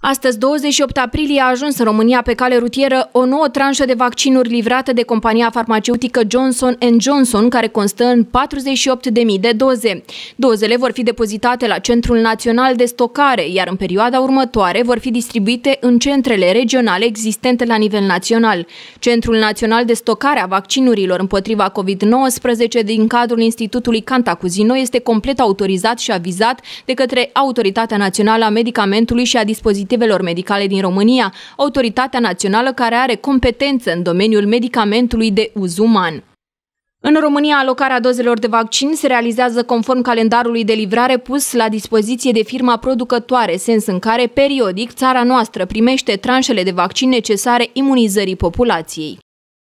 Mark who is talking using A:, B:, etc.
A: Astăzi, 28 aprilie, a ajuns în România pe cale rutieră o nouă tranșă de vaccinuri livrată de compania farmaceutică Johnson Johnson, care constă în 48.000 de doze. Dozele vor fi depozitate la Centrul Național de Stocare, iar în perioada următoare vor fi distribuite în centrele regionale existente la nivel național. Centrul Național de Stocare a Vaccinurilor împotriva COVID-19 din cadrul Institutului Cantacuzino este complet autorizat și avizat de către Autoritatea Națională a Medicamentului și a Dispozitivului dispozitivelor medicale din România, autoritatea națională care are competență în domeniul medicamentului de uz uman. În România, alocarea dozelor de vaccin se realizează conform calendarului de livrare pus la dispoziție de firma producătoare, sens în care, periodic, țara noastră primește tranșele de vaccin necesare imunizării populației.